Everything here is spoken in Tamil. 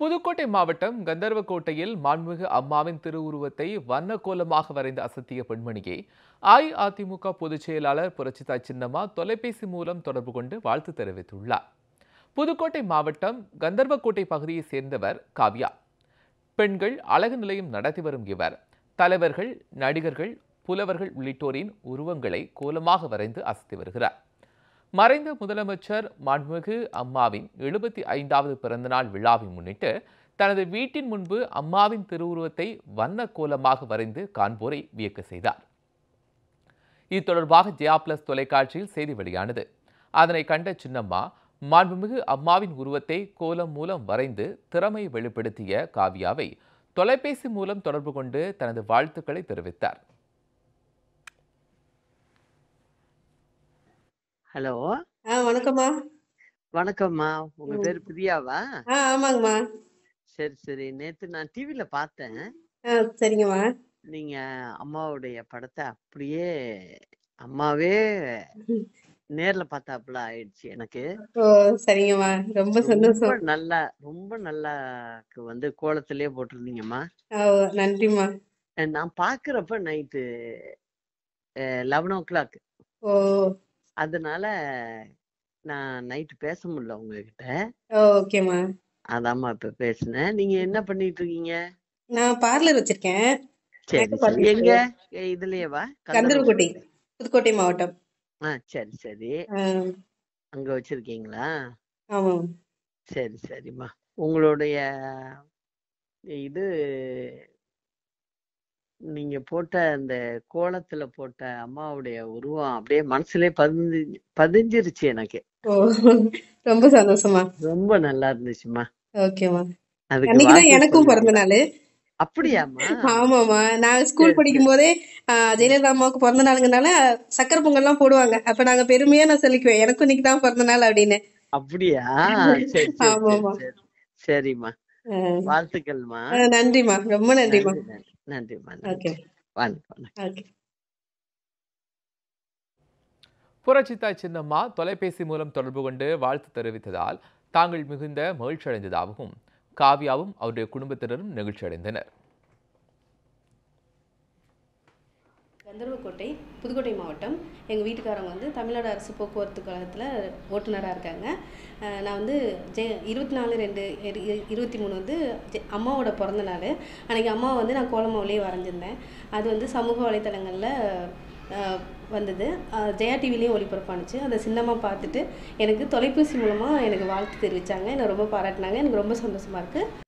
புதுக்கோட்டை மாவட்டம் கந்தர்வக்கோட்டையில் மாண்புமிகு அம்மாவின் திருவுருவத்தை வண்ணக்கோலமாக வரைந்து அசத்திய பெண்மணியை அஇஅதிமுக பொதுச் செயலாளர் புரட்சிதா சின்னம்மா தொலைபேசி மூலம் தொடர்பு கொண்டு வாழ்த்து தெரிவித்துள்ளார் புதுக்கோட்டை மாவட்டம் கந்தர்வக்கோட்டை பகுதியைச் சேர்ந்தவர் காவ்யா பெண்கள் அழகு நிலையம் நடத்தி வரும் இவர் தலைவர்கள் நடிகர்கள் புலவர்கள் உள்ளிட்டோரின் உருவங்களை கோலமாக வரைந்து அசத்தி வருகிறார் மறைந்த முதலமைச்சர் மன்மிகு அம்மாவின் எழுபத்தி ஐந்தாவது பிறந்தநாள் விழாவை முன்னிட்டு தனது வீட்டின் முன்பு அம்மாவின் திருவுருவத்தை வண்ண கோலமாக வரைந்து காண்போரை வியக்க செய்தார் இது தொடர்பாக ஜெயா பிளஸ் தொலைக்காட்சியில் செய்தி வெளியானது அதனை கண்ட சின்னம்மா மாண்புமிகு அம்மாவின் உருவத்தை கோலம் மூலம் வரைந்து திறமை வெளிப்படுத்திய காவியாவை தொலைபேசி மூலம் தொடர்பு கொண்டு தனது வாழ்த்துக்களை தெரிவித்தார் ஹலோ ஆ வணக்கம்மா வணக்கம்மா உங்க பேர் பிரியாவா ஆமாங்கம்மா சரி சரி நேத்து நான் டிவில பார்த்தேன் சரிங்கம்மா நீங்க அம்மாவுடைய படத்தை அப்படியே அம்மாவே நேர்ல பார்த்தாப்புல ஆயிடுச்சு எனக்கு சரிங்கம்மா ரொம்ப சந்தோஷம் நல்லா ரொம்ப நல்லா வந்து கோலத்திலேயே போட்டிருந்தீங்கம்மா நன்றிம்மா நான் பாக்குறப்ப நைட்டு லெவன் ஓ கிளாக் அதனால நான் நைட்டு பேச முடியல உங்ககிட்ட ஓகேம்மா அதாம்மா இப்ப பேசுனேன் நீங்க என்ன பண்ணிட்டு இருக்கீங்க நான் பார்லர் வச்சிருக்கேன் சரி எங்க இதுலயேவா கந்தர்வக்கோட்டை புதுக்கோட்டை மாவட்டம் ஆ சரி சரி அங்க வச்சிருக்கீங்களா ஆமா சரி சரிம்மா உங்களுடைய இது நீங்க போட்ட அந்த கோலத்துல போட்ட அம்மாவுடைய உருவம் அப்படியே மனசுலயே பதிஞ்சு பதிஞ்சிருச்சு எனக்கு ரொம்ப சந்தோஷமா ரொம்ப நல்லா இருந்துச்சுமா ஓகேமா அதுக்கு எனக்கும் பிறந்த நாள் அப்படியாமா ஆமாமா நான் ஸ்கூல் படிக்கும் போதே ஜெயலலிதா அம்மாவுக்கு பிறந்த நாளுங்கனால சக்கரை பொங்கல் எல்லாம் போடுவாங்க அப்ப நாங்க பெருமையா நான் சொல்லிக்குவேன் எனக்கும் இன்னைக்கு தான் பிறந்த நாள் அப்படின்னு அப்படியா சரிம்மா வாழ்த்துக்கள்மா நன்றிமா ரொம்ப நன்றிமா நன்றி ஓகே சின்னம்மா தொலைபேசி மூலம் தொடர்பு கொண்டு வாழ்த்து தெரிவித்ததால் தாங்கள் மிகுந்த மகிழ்ச்சி அடைந்ததாகவும் காவியாவும் அவருடைய குடும்பத்தினரும் நெகிழ்ச்சி அடைந்தனர் கந்தர்வக்கோட்டை புதுக்கோட்டை மாவட்டம் எங்கள் வீட்டுக்காரங்க வந்து தமிழ்நாடு அரசு போக்குவரத்து கழகத்தில் ஓட்டுநராக இருக்காங்க நான் வந்து ஜெ இருபத்தி நாலு ரெண்டு இருபத்தி மூணு வந்து அம்மாவோட பிறந்த நாள் அன்றைக்கி அம்மா வந்து நான் கோலமாவிலேயே வரைஞ்சிருந்தேன் அது வந்து சமூக வலைத்தளங்களில் வந்தது ஜெயா டிவிலையும் ஒளிபரப்பானுச்சு அதை சின்னமாக பார்த்துட்டு எனக்கு தொலைபேசி மூலமாக எனக்கு வாழ்த்து தெரிவித்தாங்க என்னை ரொம்ப பாராட்டினாங்க எனக்கு ரொம்ப சந்தோஷமாக இருக்குது